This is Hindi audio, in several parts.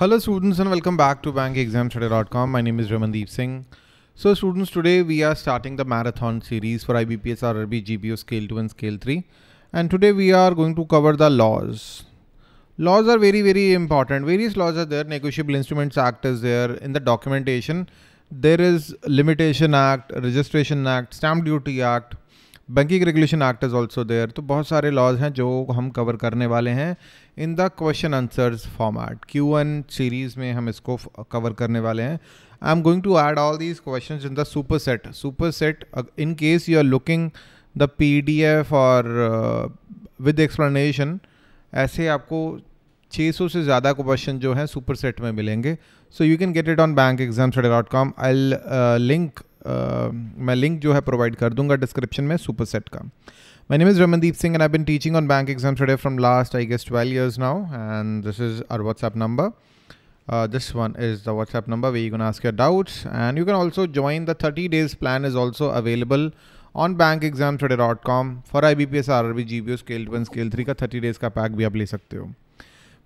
Hello students and welcome back to bankexamstudy.com. My name is Ramandeep Singh. So students, today we are starting the marathon series for IBPS RRB GBO, Scale 2 and Scale 3. And today we are going to cover the laws. Laws are very, very important. Various laws are there. Negotiable Instruments Act is there. In the documentation, there is Limitation Act, Registration Act, Stamp Duty Act, banking regulation act is also there तो बहुत सारे लॉज हैं जो हम कवर करने वाले हैं in the question answers format Q N series में हम इसको कवर करने वाले हैं I am going to add all these questions in the super set super set in case you are looking the P D F और विद एक्सप्लेनेशन ऐसे आपको 600 से ज़्यादा क्वेश्चन जो हैं सुपर सेट में मिलेंगे so you can get it on bank exam dot com I link मैं लिंक जो है प्रोवाइड कर दूंगा डिस्क्रिप्शन में सुपर सेट का मैंने miss Ramandeep Singh and I been teaching on bank exam today from last I guess twelve years now and this is our WhatsApp number this one is the WhatsApp number way you ask doubts and you can also join the thirty days plan is also available on bank exam today dot com for I B P S R R B G B O scale one scale three का थर्टी डेज का पैक भी आप ले सकते हो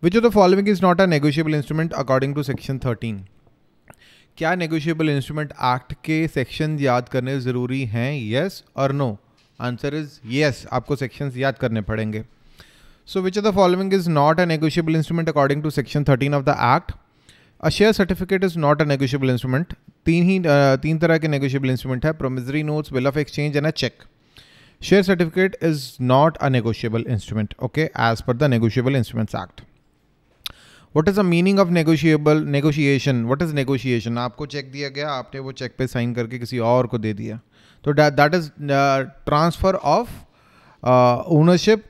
which of the following is not a negotiable instrument according to section thirteen क्या नेगोशिएबल इंस्ट्रूमेंट एक्ट के सेक्शन याद करने ज़रूरी हैं येस और नो आंसर इज़ येस आपको सेक्शंस याद करने पड़ेंगे so which of the following is not a negotiable instrument according to section thirteen of the act a share certificate is not a negotiable instrument तीन ही तीन तरह के नेगोशियबल इंस्ट्रूमेंट है promissory notes bill of exchange and a cheque share certificate is not a negotiable instrument okay as per the negotiable instruments act what is the meaning of negotiable negotiation what is negotiation आपको चेक दिया गया आपने वो चेक पे साइन करके किसी और को दे दिया तो that is transfer of ownership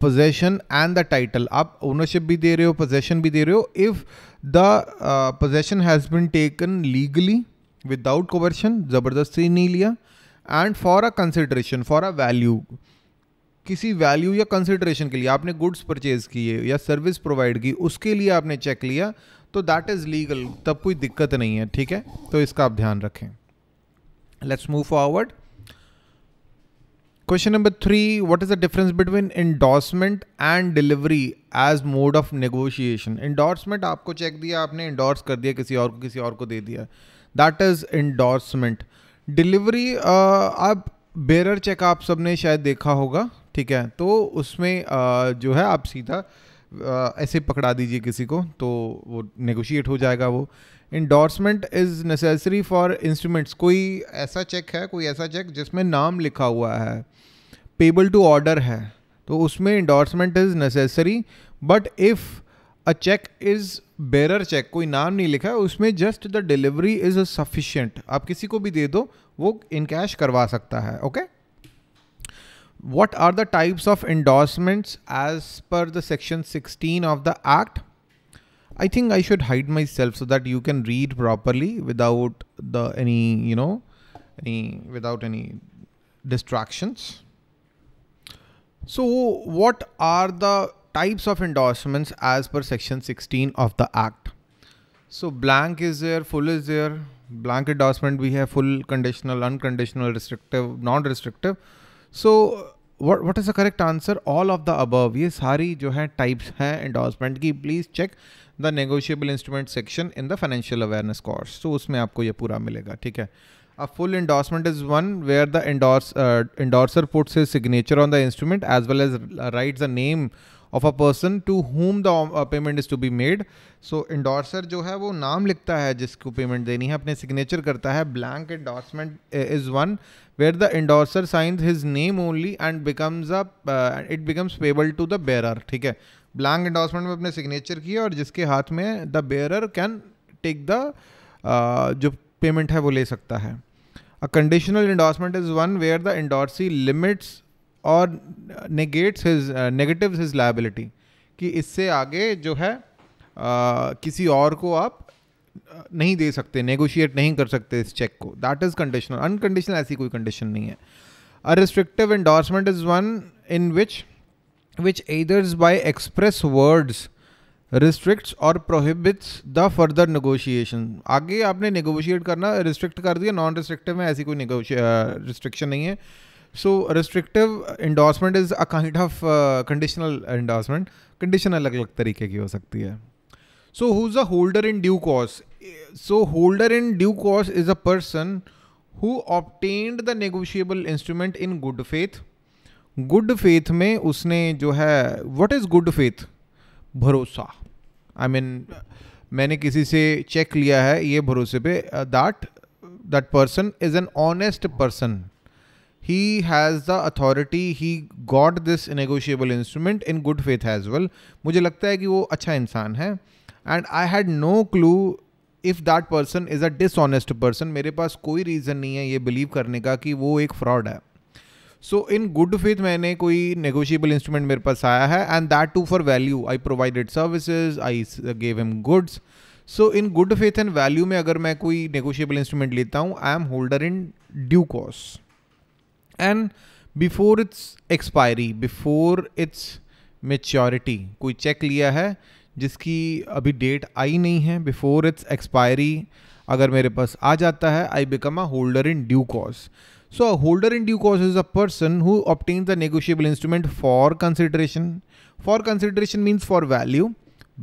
possession and the title आप ओनरशिप भी दे रहे हो पोजेशन भी दे रहे हो if the possession has been taken legally without coercion ज़बरदस्ती नहीं लिया and for a consideration for a value किसी वैल्यू या कंसिडरेशन के लिए आपने गुड्स परचेज किए या सर्विस प्रोवाइड की उसके लिए आपने चेक लिया तो दैट इज़ लीगल तब कोई दिक्कत नहीं है ठीक है तो इसका आप ध्यान रखें let's move forward question number three what is the difference between endorsement and delivery as mode of negotiation endorsement आपको चेक दिया आपने इंडोर्स कर दिया किसी और को किसी और को दे दिया दैट इज इंडोर्समेंट डिलीवरी आप बेरर चेक आप सबने शायद देखा होगा ठीक है तो उसमें आ, जो है आप सीधा ऐसे पकड़ा दीजिए किसी को तो वो नेगोशिएट हो जाएगा वो endorsement is necessary for instruments कोई ऐसा चेक है कोई ऐसा चेक जिसमें नाम लिखा हुआ है पेबल टू ऑर्डर है तो उसमें endorsement is necessary but if a cheque is bearer cheque कोई नाम नहीं लिखा है उसमें just the delivery is sufficient आप किसी को भी दे दो वो इन कैश करवा सकता है okay okay? What are the types of endorsements as per the section 16 of the act? I think I should hide myself so that you can read properly without the any, you know, any without any distractions. So what are the types of endorsements as per section 16 of the act? So blank is there, full is there, blank endorsement we have full conditional, unconditional, restrictive, non-restrictive. So what what is a correct answer all of the above ये सारी जो है टाइप्स हैं एंडोर्समेंट की please check the negotiable instrument section in the financial awareness course तो उसमें आपको यह पूरा मिलेगा ठीक है a full endorsement is one where the endorse endorser puts signature on the instrument as well as write the name of a person to whom the payment is to be made so endorser जो है वो नाम लिखता है जिसको पेमेंट देनी है अपने सिग्नेचर करता है blank endorsement is one where the endorser signs his name only and becomes a it becomes payable to the bearer ठीक है ब्लैंक इंडोर्समेंट में अपने सिग्नेचर किए और जिसके हाथ में the bearer can take the जो पेमेंट है वो ले सकता है a conditional endorsement is one where the endorsee limits और negates his negatives his liability कि इससे आगे जो है आ, uh, किसी और को आप uh, नहीं दे सकते नेगोशिएट नहीं कर सकते इस चेक को दैट इज़ कंडीशनल अनकंडीशनल ऐसी कोई कंडीशन नहीं है a restrictive endorsement is one in which which others by express words restrict और प्रोहिबिट्स द फर्दर नेगोशिएशन आगे आपने नेगोशिएट करना रिस्ट्रिक्ट कर दिया नॉन रिस्ट्रिक्टिव में ऐसी कोई रिस्ट्रिक्शन uh, नहीं है so restrictive endorsement is a kind of conditional endorsement condition अलग अलग तरीके की हो सकती है so who is a holder in due course so holder in due course is a person who obtained the negotiable instrument in good faith good faith में उसने जो है वट इज गुड फेथ भरोसा आई मीन मैंने किसी से चेक लिया है ये भरोसे पे that that person is an honest person he has the authority he got this negotiable instrument in good faith as well मुझे लगता है कि वो अच्छा इंसान है and I had no clue if that person is a dishonest person मेरे पास कोई रीज़न नहीं है ये बिलीव करने का कि वो एक फ्रॉड है सो इन गुड फेथ मैंने कोई नेगोशियबल इंस्ट्रूमेंट मेरे पास आया है and that too for value I provided services I gave him goods so in good faith and value में अगर मैं कोई नेगोशियबल इंस्ट्रूमेंट लेता हूँ I am holder in due कॉस्ट and before its expiry before its maturity कोई चेक लिया है जिसकी अभी डेट आई नहीं है बिफोर इट्स एक्सपायरी अगर मेरे पास आ जाता है I become a holder in due course so a holder in due course is a person who obtains a negotiable instrument for consideration for consideration means for value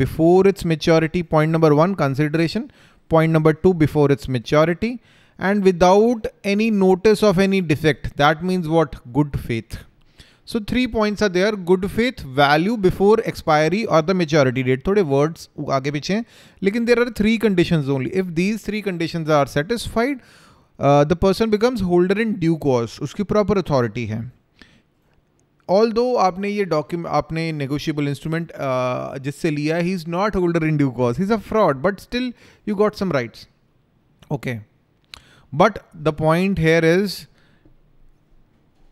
before its maturity point number one consideration point number two before its maturity and without any notice of any defect. That means what? Good faith. So three points are there. Good faith, value before expiry or the maturity date. थोड़े words आगे पीछे लेकिन there are three conditions only. If these three conditions are satisfied, uh, the person becomes holder in due course. उसकी proper authority है Although दो आपने ये document, आपने नेगोशियबल इंस्ट्रूमेंट जिससे लिया he is not holder in due course. He's a fraud, but still you got some rights. Okay. But the point here is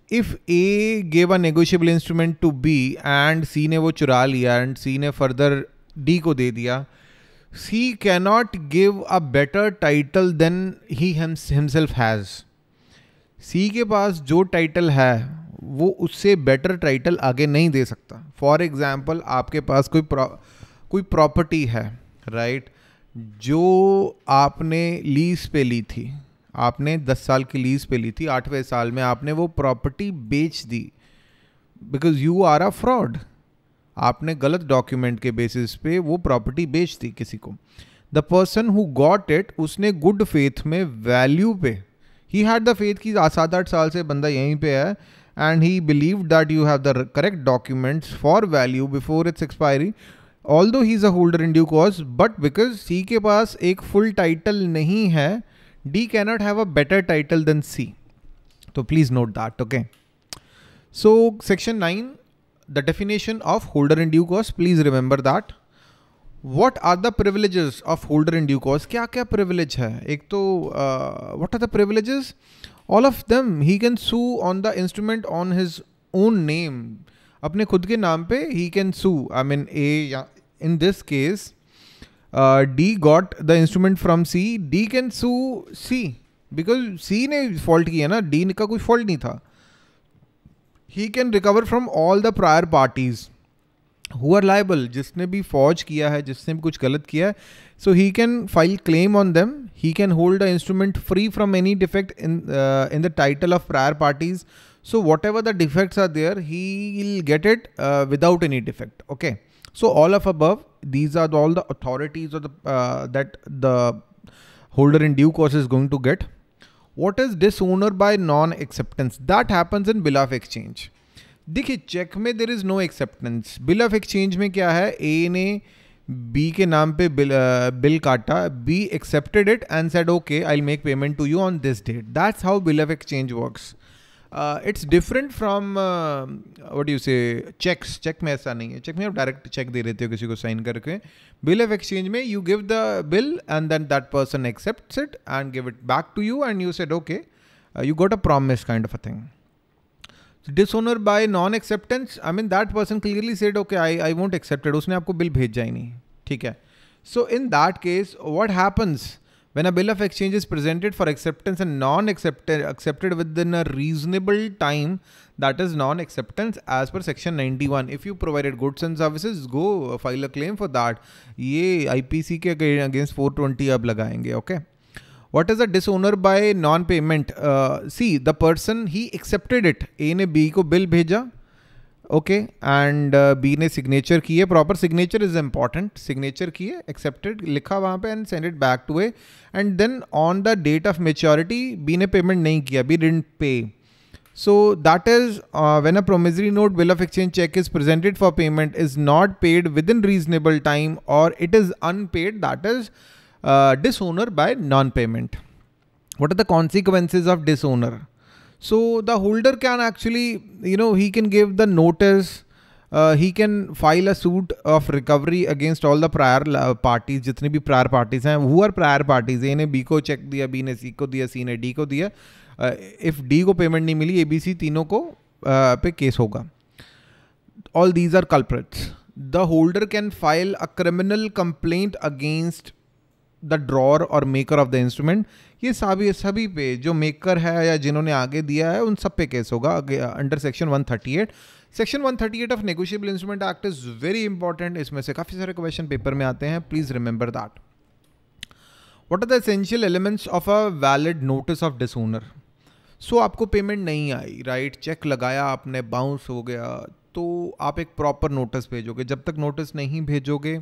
if A gave a negotiable instrument to B and C ne wo chura liya and C ne further D ko de diya C cannot give a better title than he himself has. C ke paas jo title hai wo usse better title aage nahi de sakta for example aapke paas koi प्रौ, कोई प्रॉपर्टी है right? जो आपने लीज पे ली थी आपने दस साल की लीज पे ली थी आठवें साल में आपने वो प्रॉपर्टी बेच दी because you are a fraud आपने गलत डॉक्यूमेंट के बेसिस पे वो प्रॉपर्टी बेच दी किसी को the person who got it उसने गुड फेथ में वैल्यू पे ही हैड द फेथ कि सात आठ साल से बंदा यहीं पे है and he believe that you have the correct documents for value before its expiry although he is a holder in due course but because C के पास एक फुल टाइटल नहीं है D cannot have a better title than C. So please note that, okay. So section nine, the definition of holder in due course, please remember that. What are the privileges of holder in due course? क्या क्या privilege है एक तो what are the privileges? All of them he can sue on the instrument on his own name. अपने खुद के नाम पे he can sue. I mean a in this case D got the instrument from C D can sue C because C ने फॉल्ट किया ना डी का कोई फॉल्ट नहीं था he can recover from all the prior parties who are liable जिसने भी फौज किया है जिसने भी कुछ गलत किया है so he can file claim on them he can hold the instrument free from any defect in in the title of prior parties so whatever the defects are there he will get it without any defect okay So all of above, these are all the authorities the, uh, that the holder in due course is going to get. What is disowner by non-acceptance? That happens in bill of exchange. देखिए चेक में there is no acceptance bill of exchange में क्या है ए ने बी के नाम पे बिल बिल काटा B accepted it and said okay I make payment to you on this date that's how bill of exchange works uh, it's different from uh, what do you say checks check में ऐसा नहीं है check में आप direct check दे देते हो किसी को sign करके bill of exchange में you give the bill and then that person accepts it and give it back to you and you said okay uh, you got a promise kind of a thing dishonor by non acceptance I mean that person clearly said okay I I won't accept it उसने आपको bill भेजा ही नहीं ठीक है so in that case what happens When a bill of exchange is presented for acceptance and non-accepted accepted within a reasonable time, that is non-acceptance as per section 91. If you provided goods and services, go file a claim for that. ye IPC ke against 420 ab lagayenge okay? What is a dishonor by non-payment? Uh, see, the person he accepted it. A ne B ko bill bheja okay and B ने सिग्नेचर की है proper signature is important signature की है एक्सेप्टेड लिखा वहाँ पे and send it back to A and then on the date of maturity B ने पेमेंट नहीं किया B didn't pay so that is when a promissory note bill of exchange cheque is presented for payment is not paid within reasonable time और it is unpaid that is dishonour by non payment what are the consequences of dishonour So the holder can actually, you know, he can give the notice. Uh, he can file a suit of recovery against all the prior uh, parties जितनी भी प्रायर पार्टीज हैं who are prior parties A ने बी को चेक दिया बी ने सी को दिया सी ने डी को दिया इफ़ uh, डी को पेमेंट नहीं मिली ए बी सी तीनों को uh, पे केस होगा all these are culprits the holder can file a criminal complaint against the drawer और मेकर ऑफ द इंस्ट्रूमेंट ये सभी सभी पे जो मेकर है या जिन्होंने आगे दिया है उन सब पे केस होगा under section 138 section 138 of negotiable instrument act is very important इसमें से काफ़ी सारे क्वेश्चन पेपर में आते हैं please remember that what are the essential elements of a valid notice of dishonour so आपको पेमेंट नहीं आई राइट right? चेक लगाया आपने बाउंस हो गया तो आप एक प्रॉपर नोटिस भेजोगे जब तक नोटिस नहीं भेजोगे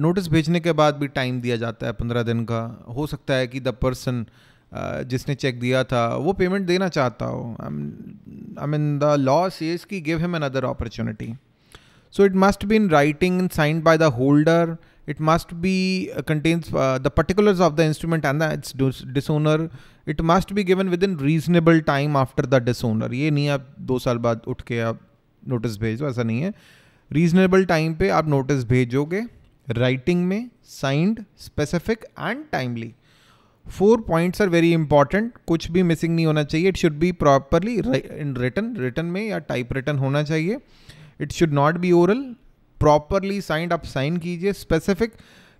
नोटिस भेजने के बाद भी टाइम दिया जाता है पंद्रह दिन का हो सकता है कि द पर्सन uh, जिसने चेक दिया था वो पेमेंट देना चाहता हो I mean the law says की give him another opportunity so it must be in writing and signed by the holder it must be contains the particulars of the instrument and it's and it must uh, uh, disowner it within reasonable time after the after ये नहीं आप दो साल बाद उठ के आप नोटिस भेजो ऐसा नहीं है रीजनेबल टाइम पे आप नोटिस भेजोगे राइटिंग में signed specific and timely four points are very important कुछ भी मिसिंग नहीं होना चाहिए it should be properly in written written में या टाइप रिटर्न होना चाहिए it should not be oral properly signed आप साइन कीजिए specific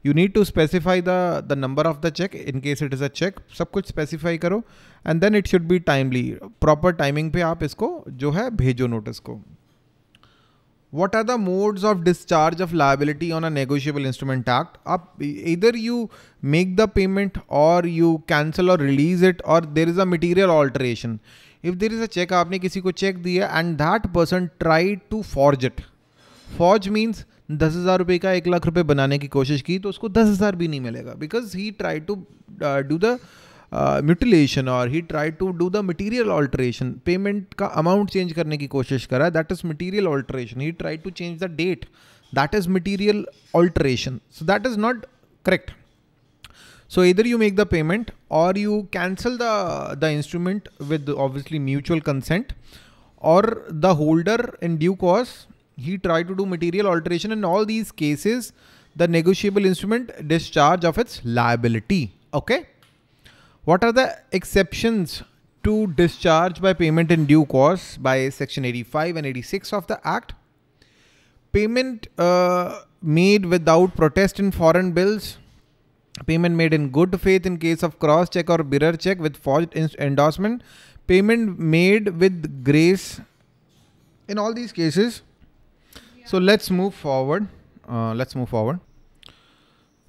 you need to specify the the number of the cheque in case it is a cheque सब कुछ स्पेसिफाई करो and then it should be timely proper timing पे आप इसको जो है भेजो नोटिस को what are the modes of discharge of liability on a negotiable instrument act up either you make the payment or you cancel or release it or there is a material alteration if there is a check aapne kisi ko check diya and that person tried to forge it forge means दस हज़ार रुपये का एक लाख रुपए बनाने की कोशिश की तो उसको दस हज़ार भी नहीं मिलेगा because he try to do the mutilation और he try to do the material alteration payment का अमाउंट चेंज करने की कोशिश करा that is material alteration he try to change the date that is material alteration so that is not correct so either you make the payment or you cancel the the instrument with obviously mutual consent or the holder in due course he tried to do material alteration in all these cases the negotiable instrument discharge of its liability okay what are the exceptions to discharge by payment in due course by section 85 and 86 of the act? Payment uh, made without protest in foreign bills, payment made in good faith in case of cross check or bearer check with forged endorsement, payment made with grace in all these cases. Yeah. So let's move forward. Uh, let's move forward.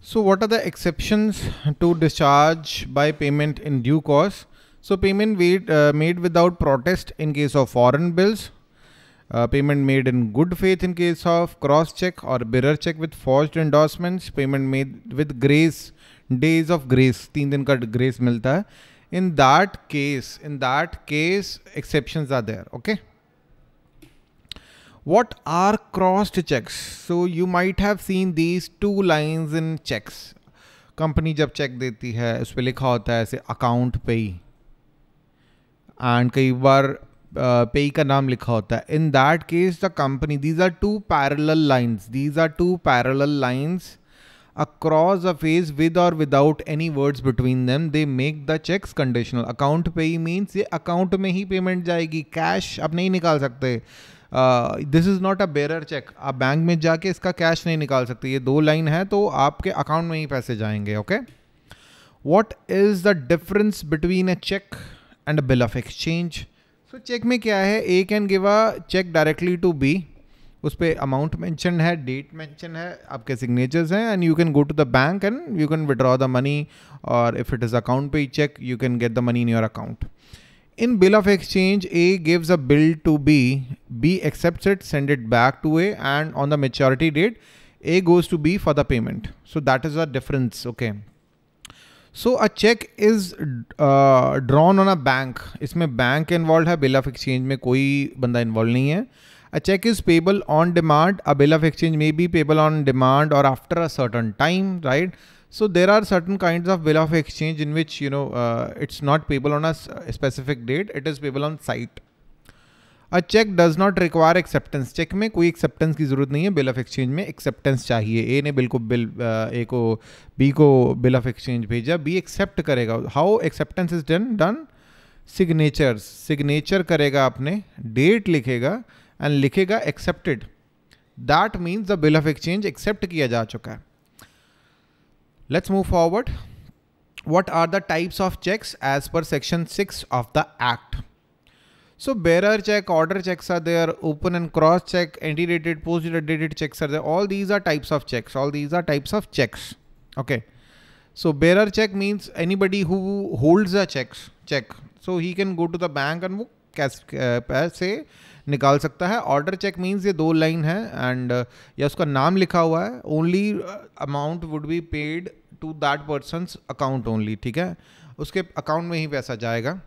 So what are the exceptions to discharge by payment in due course? So payment made, uh, made without protest in case of foreign bills, uh, payment made in good faith in case of cross check or bearer check with forged endorsements, payment made with grace, days of grace, तीन दिन का grace मिलता है. In that case, in that case, exceptions are there. Okay. What are crossed checks? So you might have seen these two lines in checks. Company जब चेक देती है उस पर लिखा होता है ऐसे अकाउंट पे ही एंड कई बार पेई का नाम लिखा होता है in that case the company these are two parallel lines these are two parallel lines across a phase with or without any words between them they make the checks conditional account pay means ये account में ही payment जाएगी cash आप नहीं निकाल सकते this is not a bearer cheque आप बैंक में जाके इसका कैश नहीं निकाल सकते ये दो लाइन है तो आपके अकाउंट में ही पैसे जाएंगे okay what is the difference between a cheque and a bill of exchange so cheque में क्या है A can give a cheque directly to B उस पर अमाउंट मैंशन है डेट मैंशन है आपके सिग्नेचर्स हैं and you can go to the bank and you can withdraw the money और if it is account pay cheque you can get the money in your account in bill of exchange A gives a bill to B B accept it send it back to A and on the maturity date A goes to B for the payment so that is a difference okay so a cheque is drawn on a bank इसमें बैंक इन्वॉल्व है बिल ऑफ एक्सचेंज में कोई बंदा इन्वॉल्व नहीं है a cheque is payable on demand a bill of exchange may be payable on demand और after a certain time right So there are certain kinds of bill of exchange in which, you know, uh, it's not payable on a specific date. It is payable on site. A cheque does not require acceptance cheque में कोई एक्सेप्टेंस की ज़रूरत नहीं है बिल ऑफ एक्सचेंज में एक्सेप्टेंस चाहिए ए ने बिल को बिल ए uh, को बी को बिल ऑफ एक्सचेंज भेजा बी एक्सेप्ट करेगा how acceptance is done done signature signature करेगा अपने डेट लिखेगा एंड लिखेगा accepted that means the bill of exchange accept किया जा चुका है Let's move forward. What are the types of checks as per section 6 of the act? So bearer check, order checks are there, open and cross check, anti-dated, post-dated checks are there. All these are types of checks. All these are types of checks. Okay. So bearer check means anybody who holds a checks check. So he can go to the bank and वो पैसे निकाल सकता है ऑर्डर चेक मीन्स ये दो लाइन है एंड या उसका नाम लिखा हुआ है only amount would be paid to that person account only ठीक है उसके अकाउंट में ही पैसा जाएगा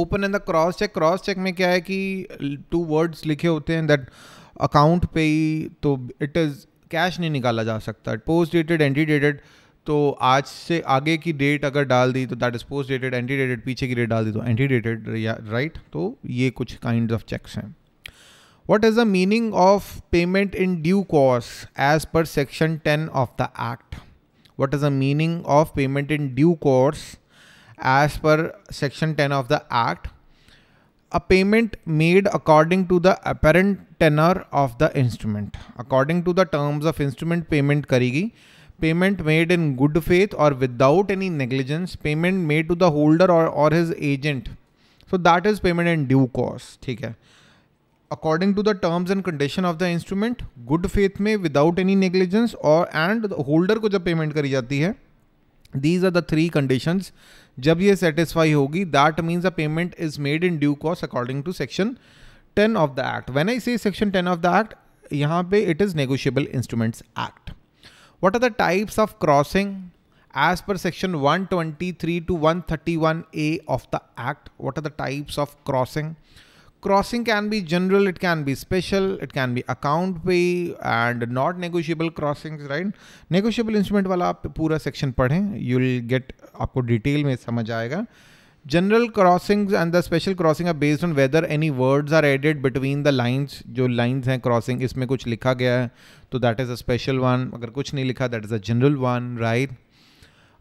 open in the cross cheque cross cheque में क्या है कि टू वर्ड्स लिखे होते हैं दैट अकाउंट पे ही तो इट इज़ कैश नहीं निकाला जा सकता पोस्ट डेटेड एंटी डेटेड तो आज से आगे की डेट अगर डाल दी तो that is post dated ante dated पीछे की डेट डाल दी तो एंटी डेटेड राइट तो ये कुछ काइंड ऑफ चेक्स हैं what is the meaning of payment in due कॉस्ट as per section ten of the act what is the meaning of payment in due course as per section 10 of the act a payment made according to the apparent tenor of the instrument according to the terms of instrument payment karigi payment made in good faith or without any negligence payment made to the holder or, or his agent so that is payment in due course ठीक है according to the terms and condition of the instrument good faith may without any negligence or and the holder को जब payment करी जाती है these are the three conditions जब ये satisfy होगी that means the payment is made in due course according to section 10 of the act when I say section 10 of the act यहाँ पे it is negotiable instruments act what are the types of crossing as per section 123 to 131a of the act what are the types of crossing crossing can be general it can be special it can be account pay and not negotiable crossings right negotiable instrument वाला आप पूरा section पढ़ें you will get आपको detail में समझ आएगा general crossings and the special crossing are based on whether any words are added between the lines जो lines हैं crossing इसमें कुछ लिखा गया है तो that is a special one अगर कुछ नहीं लिखा that is a general one right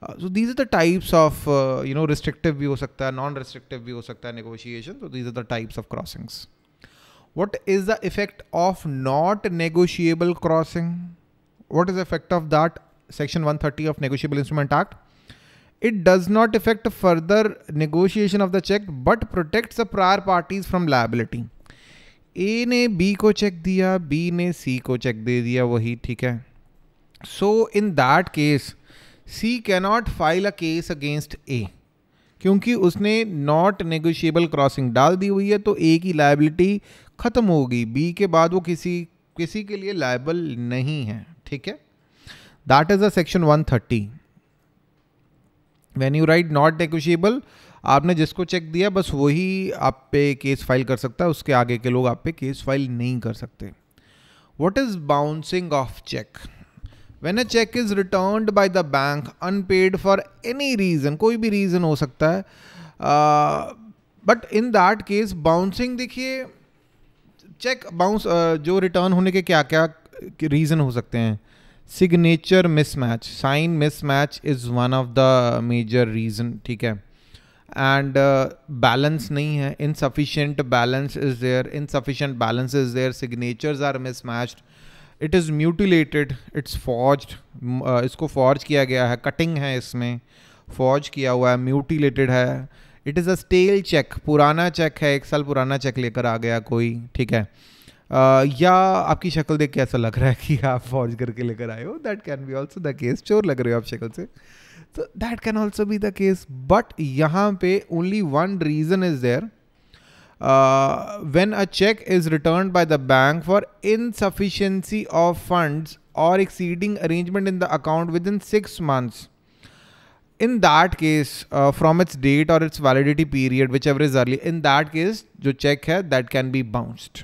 so these are the types of you know restrictive भी हो सकता है नॉन रिस्ट्रिक्टिव भी हो सकता है negotiation so these are the types of crossings what is the effect of not negotiable crossing what is effect of that section one thirty of negotiable instrument act it does not affect further negotiation of the cheque but protect the prior parties from liability A ने बी को चेक दिया बी ने सी को चेक दे दिया वही ठीक है so in that case C cannot file a case against A क्योंकि उसने नॉट नेगोशिएबल क्रॉसिंग डाल दी हुई है तो ए की लाइबिलिटी ख़त्म होगी बी के बाद वो किसी किसी के लिए लाइबल नहीं है ठीक है that is a section 130 when you write not negotiable आपने जिसको चेक दिया बस वही आप पे केस फाइल कर सकता है उसके आगे के लोग आप पे केस फाइल नहीं कर सकते what is bouncing of cheque when a cheque is return by the bank unpaid for any reason कोई भी रीज़न हो सकता है but in that case bouncing देखिए चेक बाउंस जो रिटर्न होने के क्या क्या रीज़न हो सकते हैं signature mismatch sign mismatch is one of the major reason ठीक है एंड बैलेंस नहीं है insufficient balance is there insufficient balance is there signatures are mismatched it is mutilated it's forge इसको फॉर्ज किया गया है कटिंग है इसमें फॉर्ज किया हुआ है म्यूटिलेटेड है it is a stale cheque पुराना चेक है एक साल पुराना चेक लेकर आ गया कोई ठीक है uh, या आपकी शक्ल देख के ऐसा लग रहा है कि आप फॉर्ज करके लेकर आए हो that can be also the case चोर लग रहे हो आप शक्ल से तो that can also be the case but यहाँ पे only one reason is there uh, when a check is returned by the bank for insufficiency of funds or exceeding arrangement in the account within six months. In that case, uh, from its date or its validity period, whichever is early, in that case, the check that can be bounced.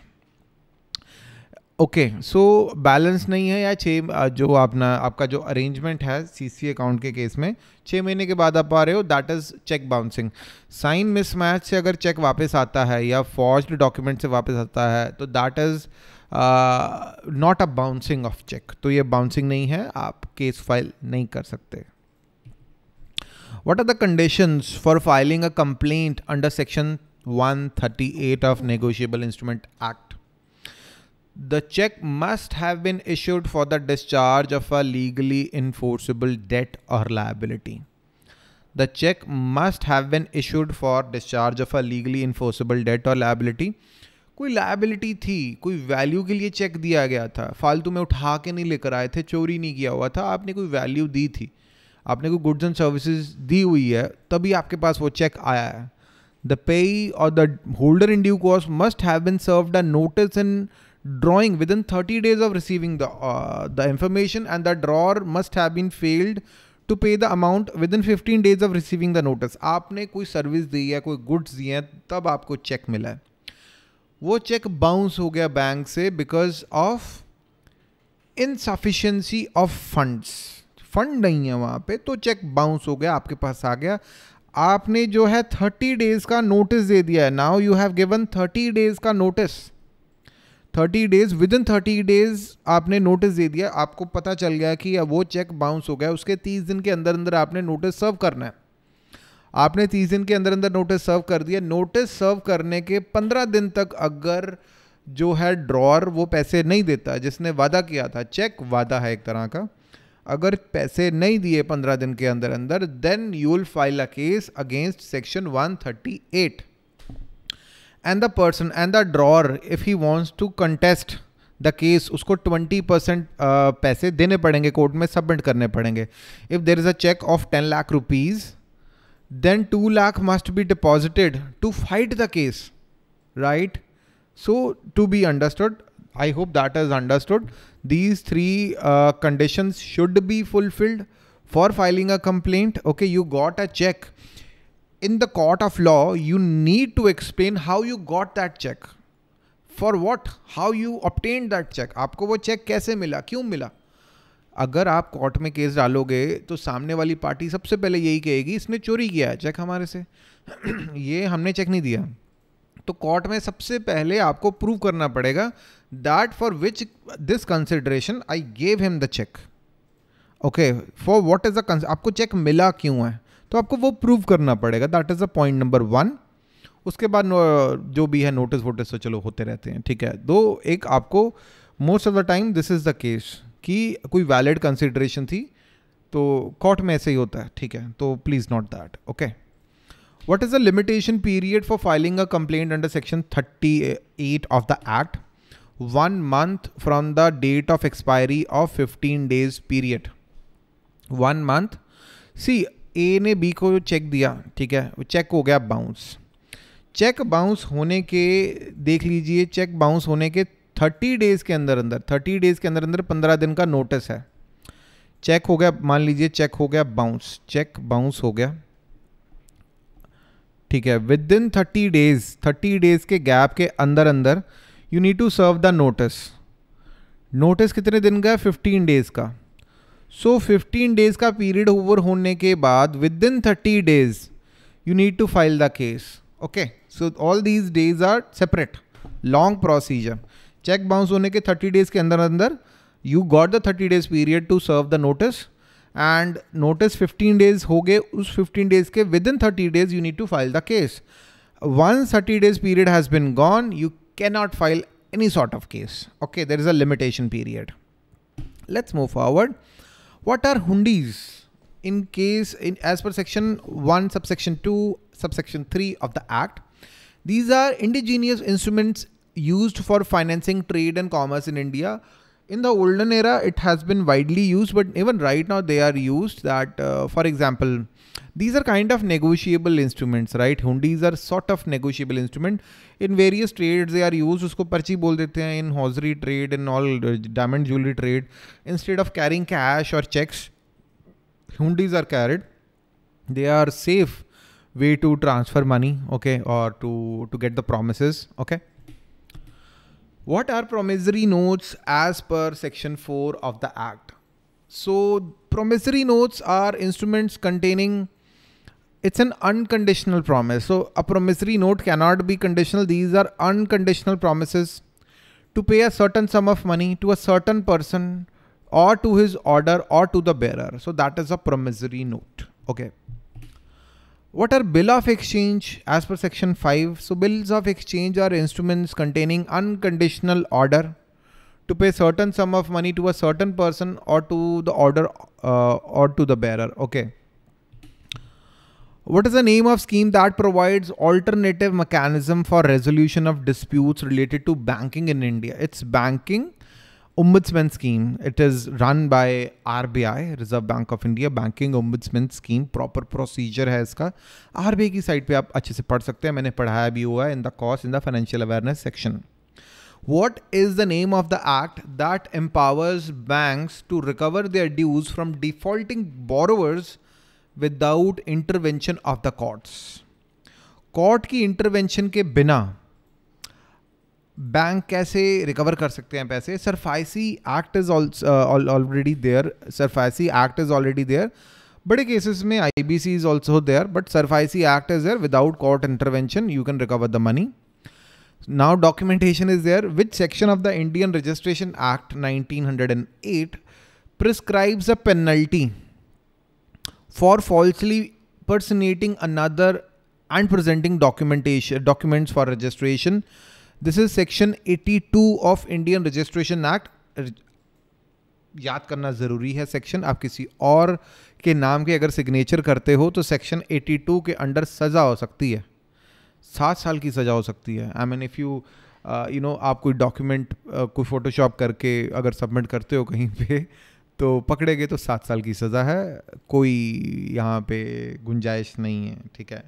Okay so balance नहीं है या छः जो आपना आपका जो अरेंजमेंट है सीसी अकाउंट के केस में छः महीने के बाद आप आ रहे हो that is cheque bouncing sign mismatch से अगर चेक वापस आता है या फॉर्ज डॉक्यूमेंट से वापस आता है तो that is not a bouncing of cheque तो ये बाउंसिंग नहीं है आप केस फाइल नहीं कर सकते what are the conditions for filing a complaint under section one of negotiable instrument act the check must have been issued for the discharge of a legally enforceable debt or liability. The check must have been issued for discharge of a legally enforceable debt or liability. कोई लाइबिलिटी थी कोई वैल्यू के लिए चेक दिया गया था फालतू में उठा के नहीं लेकर आए थे चोरी नहीं किया हुआ था आपने कोई वैल्यू दी थी आपने कोई गुड्स एंड सर्विसेज दी हुई है तभी आपके पास वो चेक आया है द पे और द होल्डर इन ड्यू कॉस्ट must have been served a notice in drawing within 30 days of receiving the, uh, the information and the drawer must have been failed to pay the amount within fifteen days of receiving the notice आपने कोई सर्विस दी है कोई गुड्स दिए हैं तब आपको चेक मिला है वो चेक बाउंस हो गया बैंक से because of insufficiency of funds fund नहीं है वहाँ पे तो चेक बाउंस हो गया आपके पास आ गया आपने जो है थर्टी डेज़ का नोटिस दे दिया है now you have given thirty days का notice thirty days within thirty days आपने नोटिस दे दिया आपको पता चल गया कि वो चेक बाउंस हो गया उसके तीस दिन के अंदर अंदर आपने नोटिस सर्व करना है आपने तीस दिन के अंदर अंदर नोटिस सर्व कर दिया नोटिस सर्व करने के पंद्रह दिन तक अगर जो है ड्रॉर वो पैसे नहीं देता जिसने वादा किया था चेक वादा है एक तरह का अगर पैसे नहीं दिए पंद्रह दिन के अंदर अंदर then you will file a case against section one thirty eight and the person and the drawer if he wants to contest the case usko 20% percent uh, paise dene padenge court mein submit karne padenge if there is a check of 10 lakh rupees then 2 lakh must be deposited to fight the case right so to be understood i hope that is understood these three uh, conditions should be fulfilled for filing a complaint okay you got a check in the court of law, you need to explain how you got that check. For what how you obtain that cheque आपको वो चेक कैसे मिला क्यों मिला अगर आप कोर्ट में केस डालोगे तो सामने वाली पार्टी सबसे पहले यही कहेगी इसने चोरी किया है चेक हमारे से ये हमने चेक नहीं दिया तो कोर्ट में सबसे पहले आपको प्रूव करना पड़ेगा that for which this consideration I gave him the cheque okay for what is the आपको चेक मिला क्यों है तो आपको वो प्रूव करना पड़ेगा that is a point number one उसके बाद जो भी है नोटिस वोटिस तो चलो होते रहते हैं ठीक है दो एक आपको most of the time this is the case कि कोई वैलिड कंसिडरेशन थी तो कोर्ट में ऐसे ही होता है ठीक है तो please not that okay what is the limitation period for filing a complaint under section thirty eight of the act one month from the date of expiry of fifteen days period one month C A ने बी को चेक दिया ठीक है वो चेक हो गया बाउंस चेक बाउंस होने के देख लीजिए चेक बाउंस होने के थर्टी डेज़ के अंदर अंदर थर्टी डेज़ के अंदर अंदर पंद्रह दिन का नोटिस है चेक हो गया मान लीजिए चेक हो गया बाउंस चेक बाउंस हो गया ठीक है within thirty days thirty days के गैप के अंदर अंदर you need to serve the notice notice कितने दिन का है फिफ्टीन डेज़ का सो फिफ्टीन डेज़ का पीरियड ओवर होने के बाद within thirty days you need to file the case okay so all these days are separate long procedure check bounce होने के थर्टी डेज़ के अंदर अंदर you got the thirty days period to serve the notice and notice fifteen days हो गए उस फिफ्टीन डेज़ के within thirty days you need to file the case one thirty days period has been gone you cannot file any sort of case okay there is a limitation period let's move forward What are hundis? In case, in, as per section 1, subsection 2, subsection 3 of the Act, these are indigenous instruments used for financing trade and commerce in India in the olden era it has been widely used but even right now they are used that uh, for example these are kind of negotiable instruments right hundis are sort of negotiable instrument in various trades they are used usko parchi bol dete hain in hosiery trade and all uh, diamond jewelry trade instead of carrying cash or checks hundis are carried they are safe way to transfer money okay or to to get the promises okay what are promissory notes as per section 4 of the act? So promissory notes are instruments containing it's an unconditional promise. So a promissory note cannot be conditional. These are unconditional promises to pay a certain sum of money to a certain person or to his order or to the bearer. So that is a promissory note. Okay. What are bill of exchange as per section 5? So bills of exchange are instruments containing unconditional order to pay certain sum of money to a certain person or to the order uh, or to the bearer. Okay. What is the name of scheme that provides alternative mechanism for resolution of disputes related to banking in India? It's banking Ombudsman scheme. It is run by RBI, Reserve Bank of India, Banking Ombudsman Scheme. proper procedure hai iska RBI ki site pe aap acche se पढ़ sakte hain maine padhaya bhi hua hai in the course in the financial awareness section what is the name of the act that empowers banks to recover their dues from defaulting borrowers without intervention of the courts court ki intervention ke bina bank कैसे रिकवर कर सकते हैं पैसे SARFAESI act is already there SARFAESI act is already there बड़े केसेस में I B C is also there but SARFAESI act is there without court intervention you can recover the money now documentation is there which section of the Indian registration act nineteen hundred and eight prescribes a penalty for falsely personating another and presenting documentation documents for registration this is section 82 of Indian registration act याद करना ज़रूरी है सेक्शन आप किसी और के नाम के अगर सिग्नेचर करते हो तो सेक्शन 82 के अंडर सज़ा हो सकती है सात साल की सज़ा हो सकती है I mean if you you know आप कोई डॉक्यूमेंट uh, कोई फ़ोटोशॉप करके अगर सबमिट करते हो कहीं पे तो पकड़े गए तो सात साल की सज़ा है कोई यहाँ पे गुंजाइश नहीं है ठीक है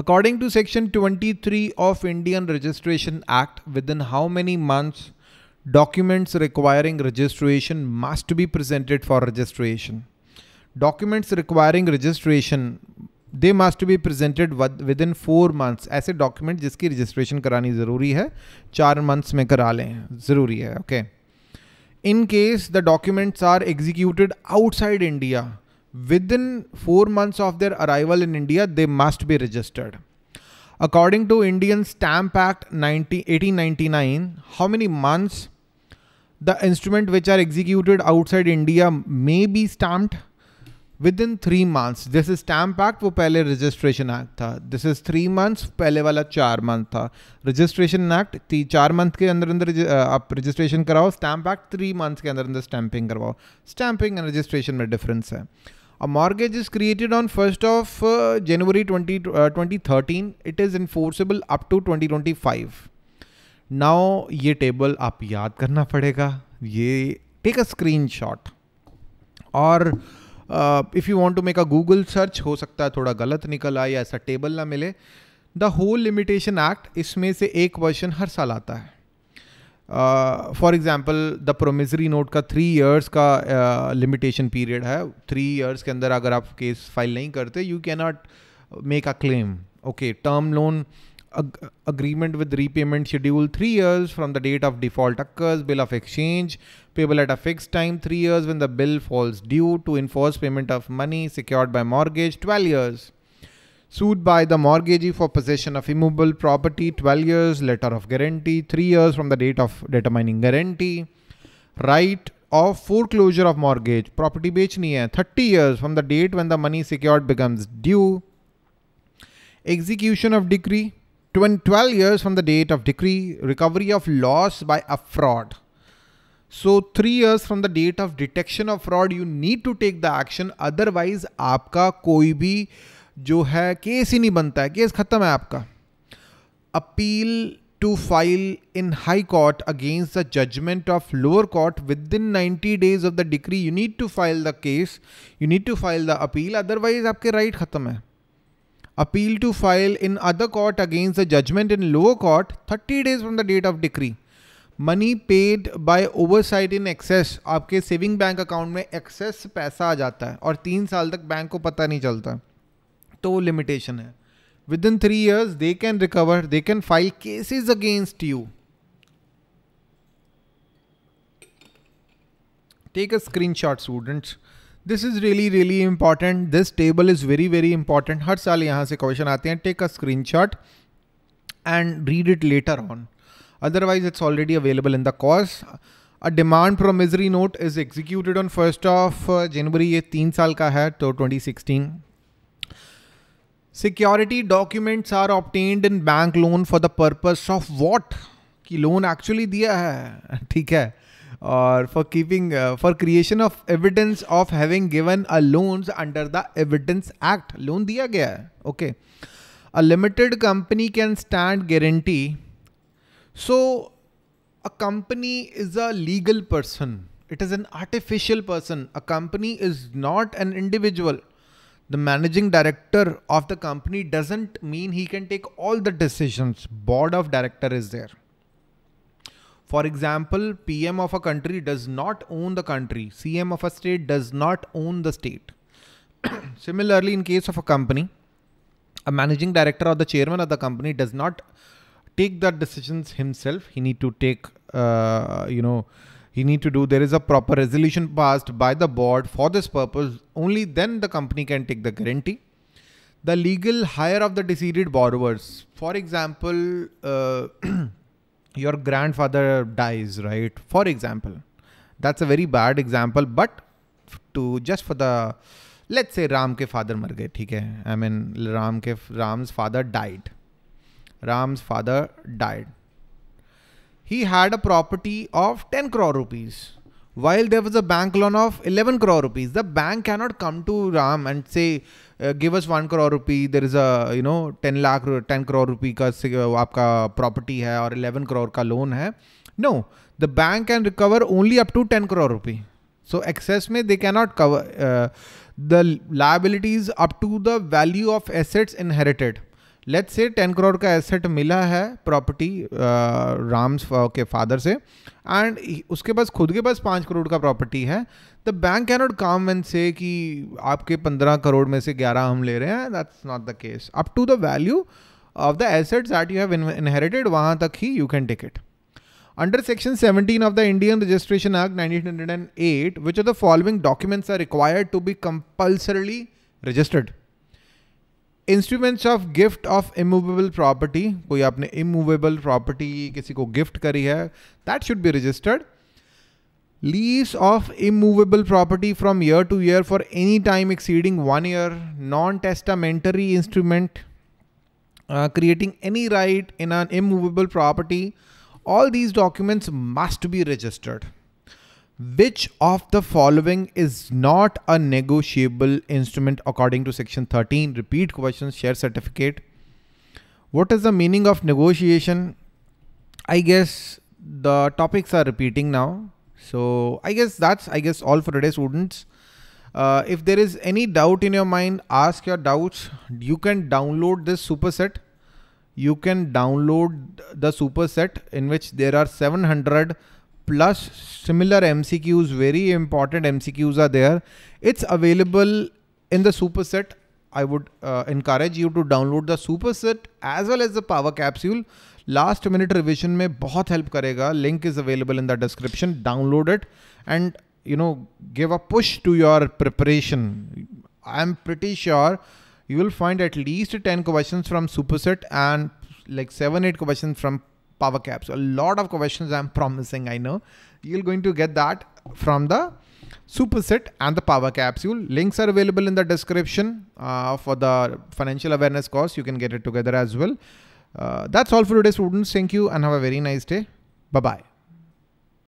According to Section 23 of Indian Registration Act, within how many months documents requiring registration must be presented for registration? Documents requiring registration they must be presented within four months ऐसे डॉक्यूमेंट जिसकी रजिस्ट्रेशन करानी ज़रूरी है चार मंथ्स में करा लें ज़रूरी है okay in case the documents are executed outside India within 4 months of their arrival in India, they must be registered. According to Indian Stamp Act 1899, how many months the instrument which are executed outside India may be stamped? Within three months. This is Stamp Act, वो पहले registration act This is three months, पहले वाला चार month था. Registration Act ती चार month के अंदर अंदर registration कराओ. Stamp Act three months के अंदर अंदर stamping करवाओ. Stamping and registration में difference है. A mortgage is created on 1st of uh, January 20, uh, 2013. It is enforceable up to 2025. now ये टेबल आप याद करना पड़ेगा ये take अ स्क्रीन शॉट और if you want to make a Google search हो सकता है थोड़ा गलत निकल आए या ऐसा टेबल ना मिले द होल लिमिटेशन एक्ट इसमें से एक वर्जन हर साल आता है for example the promissory note का थ्री ईयर्स का लिमिटेशन uh, पीरियड है थ्री ईयर्स के अंदर अगर आप केस फाइल नहीं करते you can not make a claim okay term loan agreement with repayment schedule three years from the date of default occurs bill of exchange payable at a fix time three years when the bill falls due to enforce payment of money secured bye mortgage twelve years sued by the mortgagee for possession of immovable property 12 years letter of guarantee 3 years from the date of determining guarantee right of foreclosure of mortgage property बेचनी hai, 30 years from the date when the money secured becomes due execution of decree 12 years from the date of decree recovery of loss by a fraud so 3 years from the date of detection of fraud you need to take the action otherwise आपका कोई भी जो है केस ही नहीं बनता है केस ख़त्म है आपका appeal to file in high court against the judgement of lower court within ninety days of the degree you need to file the case you need to file the appeal otherwise आपके राइट ख़त्म है appeal to file in other court against the judgement in lower court thirty days from the date of decree money paid by side in excess आपके सेविंग बैंक अकाउंट में एक्सेस पैसा आ जाता है और तीन साल तक बैंक को पता नहीं चलता तो वो लिमिटेशन है within three years they can recover they can file cases against you take a screen shot students this is really really important this table is very very important हर साल यहां से क्वेश्चन आते हैं take a screen shot and read it later on otherwise it's already available in the course a demand promissory note is executed on first of January ये तीन साल का है तो twenty sixteen security documents are obtained in bank loan for the purpose of what ki loan actually diya hai theek for keeping uh, for creation of evidence of having given a loans under the evidence act loan diya okay a limited company can stand guarantee so a company is a legal person it is an artificial person a company is not an individual the managing director of the company doesn't mean he can take all the decisions board of director is there for example pm of a country does not own the country cm of a state does not own the state similarly in case of a company a managing director or the chairman of the company does not take the decisions himself he need to take uh, you know you need to do there is a proper resolution passed by the board for this purpose only then the company can take the guarantee the legal hire of the deceased borrowers for example uh, your grandfather dies right for example that's a very bad example but to just for the let's say ram ke father mar gaye theek hai i mean ram ke ram's father died ram's father died he had a property of 10 crore rupees while there was a bank loan of 11 crore rupees the bank cannot come to ram and say uh, give us 1 crore rupee there is a you know 10 lakh 10 crore rupee ka uh, aapka property hai or 11 crore ka loan hai no the bank can recover only up to 10 crore rupee so excess mein they cannot cover uh, the liabilities up to the value of assets inherited let's say ten crore का एसेट मिला है प्रॉपर्टी राम्स uh, uh, के फादर से एंड उसके पास खुद के पास पाँच करोड़ का प्रॉपर्टी है the bank can not come वेन से कि आपके पंद्रह करोड़ में से ग्यारह हम ले रहे हैं that's not the case up to the value of the assets that you have inherited वहाँ तक ही you can take it under section seventeen of the Indian registration act nineteen hundred and eight which are the following documents are required to be compulsorily registered Instruments of gift of immovable property, कोई आपने immovable property किसी को गिफ्ट करी है that should be registered lease of immovable property from year to year for any time exceeding one year non-testamentary instrument uh, creating any right in an immovable property all these documents must be registered which of the following is not a negotiable instrument according to section 13? Repeat questions, share certificate. What is the meaning of negotiation? I guess the topics are repeating now. So I guess that's I guess all for today students. Uh, if there is any doubt in your mind, ask your doubts. You can download this superset. You can download the superset in which there are 700 plus similar MCQs, very important MCQs are there. It's available in the superset. I would uh, encourage you to download the superset as well as the power capsule. Last minute revision may बहुत help करेगा. Link is available in the description. Download it and you know give a push to your preparation. I'm pretty sure you will find at least 10 questions from superset and like 7 8 questions from power caps. A lot of questions I'm promising, I know. You're going to get that from the superset and the power capsule. Links are available in the description uh, for the financial awareness course. You can get it together as well. Uh, that's all for today, students. Thank you and have a very nice day. Bye-bye.